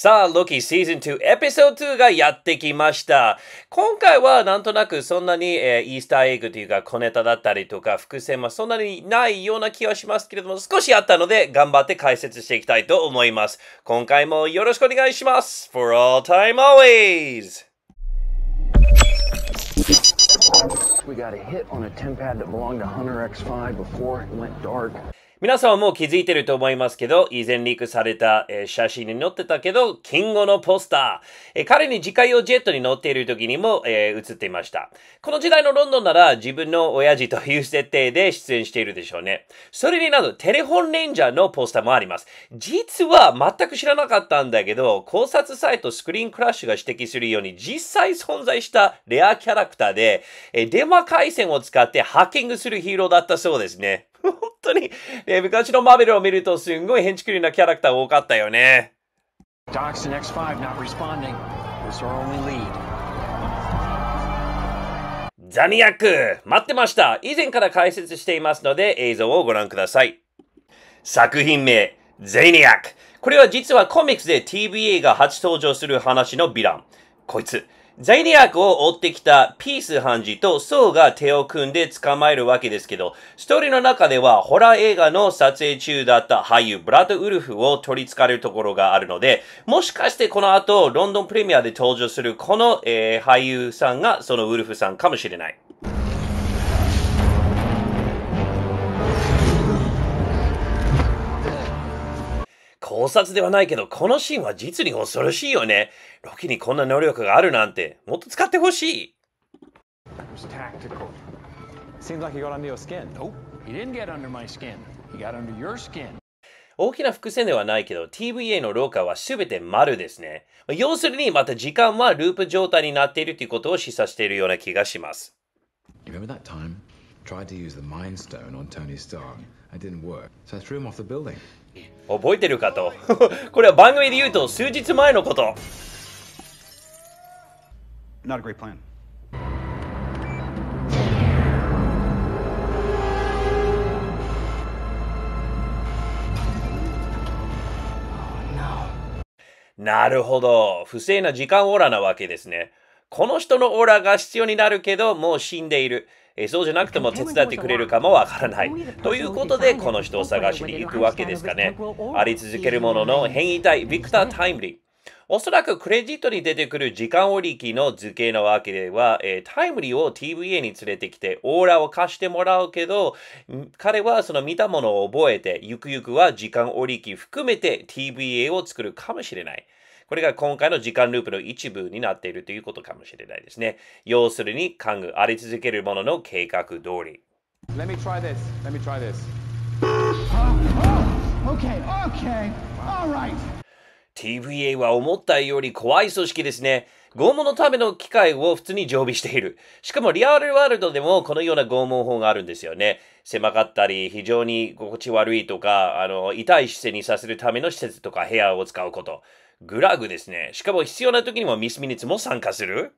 さあ、ロキシーズン2エピソード2がやってきました。今回はなんとなくそんなに、えー、イースターエッグというか小ネタだったりとか伏線はそんなにないような気はしますけれども少しあったので頑張って解説していきたいと思います。今回もよろしくお願いします。For all time always! We got a hit on a 10 pad that belonged to Hunter X5 before it went dark. 皆さんはもう気づいてると思いますけど、以前リークされた、えー、写真に載ってたけど、キンゴのポスター。えー、彼に自家用ジェットに乗っている時にも、えー、映っていました。この時代のロンドンなら自分の親父という設定で出演しているでしょうね。それになど、テレホンレンジャーのポスターもあります。実は全く知らなかったんだけど、考察サイトスクリーンクラッシュが指摘するように実際存在したレアキャラクターで、えー、デ回線を使ってハッキングするヒーローだったそうですね。本当に、ね、昔のマーベルを見るとすんごい変築流なキャラクター多かったよね。ザニアック待ってました以前から解説していますので映像をご覧ください。作品名、ゼニアック。これは実はコミックスで TVA が初登場する話のヴィラン。こいつ、在利役を追ってきたピース判事とソウが手を組んで捕まえるわけですけど、ストーリーの中ではホラー映画の撮影中だった俳優ブラッド・ウルフを取り憑かれるところがあるので、もしかしてこの後ロンドンプレミアで登場するこの、えー、俳優さんがそのウルフさんかもしれない。考察ではないけど、このシーンは実に恐ろしいよね。ロキにこんな能力があるなんて、もっと使ってほしい。大きな伏線ではないけど、TVA の廊下はすべて丸ですね。要するに、また時間はループ状態になっているということを示唆しているような気がします。Tried to use the Mind Stone on Tony Stark. It didn't work, so I threw him off the building. 覚えてるかと これは番組で言うと数日前のこと Not a great plan. なるほど。不正な時間オーラなわけですね。この人のオーラが必要になるけど、もう死んでいる。えそうじゃなくても手伝ってくれるかもわからない。ということで、この人を探しに行くわけですかね。あり続けるものの変異体、ビクター・タイムリー。おそらくクレジットに出てくる時間織機の図形なわけでは、えー、タイムリーを TVA に連れてきて、オーラを貸してもらうけど、彼はその見たものを覚えて、ゆくゆくは時間織機含めて TVA を作るかもしれない。これが今回の時間ループの一部になっているということかもしれないですね。要するに、家具あり続けるものの計画通り。Let me try this. Let me try this. o k a y okay. a l right. TVA は思ったより怖い組織ですね。拷問のための機械を普通に常備している。しかもリアルワールドでもこのような拷問法があるんですよね。狭かったり、非常に心地悪いとか、あの、痛い姿勢にさせるための施設とか部屋を使うこと。グラグですね。しかも必要な時にもミスミニッツも参加する。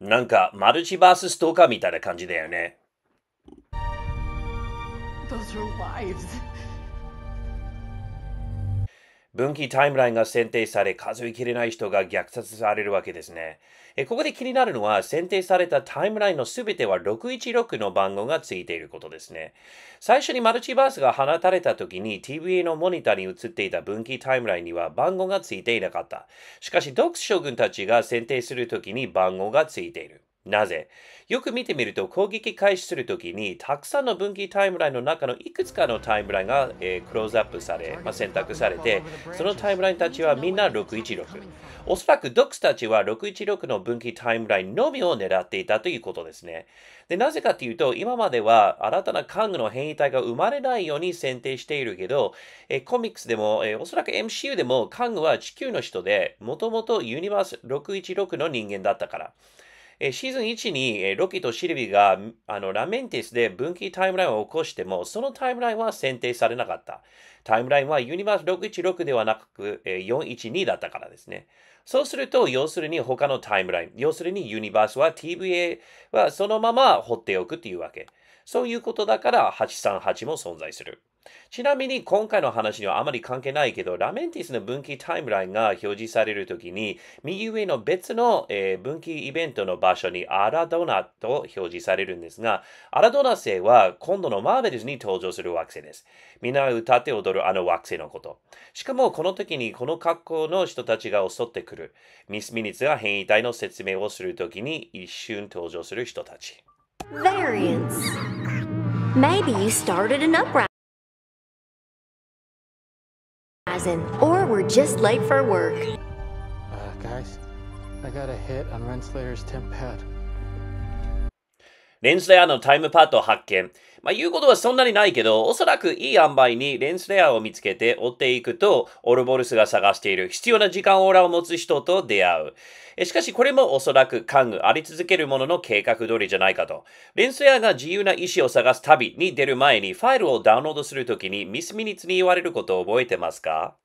なんかマルチバースストーカーみたいな感じだよね。Those are wives. 分岐タイムラインが選定され、数え切れない人が虐殺されるわけですね。えここで気になるのは、選定されたタイムラインの全ては616の番号がついていることですね。最初にマルチバースが放たれた時に TVA のモニターに映っていた分岐タイムラインには番号がついていなかった。しかし、ドクス将軍たちが選定する時に番号がついている。なぜよく見てみると攻撃開始するときにたくさんの分岐タイムラインの中のいくつかのタイムラインが、えー、クローズアップされ、まあ、選択されてそのタイムラインたちはみんな616おそらくドックスたちは616の分岐タイムラインのみを狙っていたということですねでなぜかというと今までは新たな家具の変異体が生まれないように選定しているけど、えー、コミックスでも、えー、おそらく MCU でも家具は地球の人でもともとユニバース616の人間だったからえシーズン1に、えロキとシルビがあのラメンティスで分岐タイムラインを起こしても、そのタイムラインは選定されなかった。タイムラインはユニバース616ではなく、え412だったからですね。そうすると、要するに他のタイムライン、要するにユニバースは TVA はそのまま放っておくというわけ。そういうことだから838も存在する。ちなみに今回の話にはあまり関係ないけど、ラメンティスの分岐タイムラインが表示されるときに、右上の別の、分岐イベントの場所にアラドナと表示されるんですが、アラドナ星は今度のマーベルズに登場する惑星です。みんな歌って踊るあの惑星のこと。しかもこの時にこの格好の人たちが襲ってくる。ミス・ミニッツが変異体の説明をするときに一瞬登場する人たち。Variants. Maybe you started an u p r i or we're just late for work. Uh, guys, I got a hit on Renslayer's temp pad. レンスレアのタイムパッドを発見。まあ、言うことはそんなにないけど、おそらくいい塩梅にレンスレアを見つけて追っていくと、オルボルスが探している必要な時間オーラを持つ人と出会う。えしかしこれもおそらく関具あり続けるものの計画通りじゃないかと。レンスレアが自由な意思を探す旅に出る前にファイルをダウンロードするときにミスミニツに言われることを覚えてますか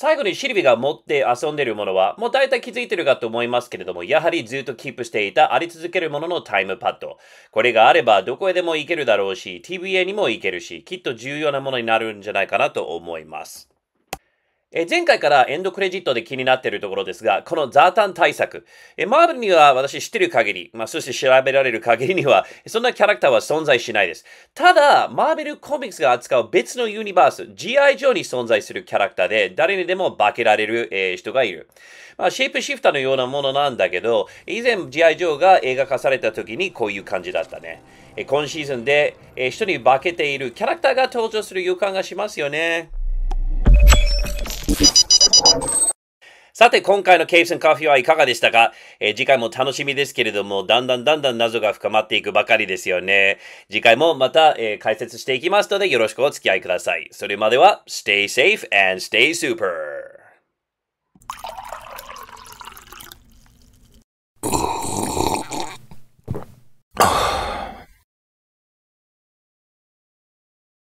最後にシルビが持って遊んでいるものは、もう大体気づいてるかと思いますけれども、やはりずっとキープしていたあり続けるもののタイムパッド。これがあればどこへでも行けるだろうし、TBA にも行けるし、きっと重要なものになるんじゃないかなと思います。え前回からエンドクレジットで気になっているところですが、このザータン対策。えマーブルには私知ってる限り、まあ、そして調べられる限りには、そんなキャラクターは存在しないです。ただ、マーベルコミックスが扱う別のユニバース、GI 上に存在するキャラクターで、誰にでも化けられる、えー、人がいる。まあ、シェイプシフターのようなものなんだけど、以前 GI 上が映画化された時にこういう感じだったね。え今シーズンで、え人に化けているキャラクターが登場する予感がしますよね。さて、今回のケイプスンカフィはいかがでしたか、えー、次回も楽しみですけれども、だんだんだんだん謎が深まっていくばかりですよね。次回もまた、えー、解説していきますので、よろしくお付き合いください。それまでは、Stay safe and stay super!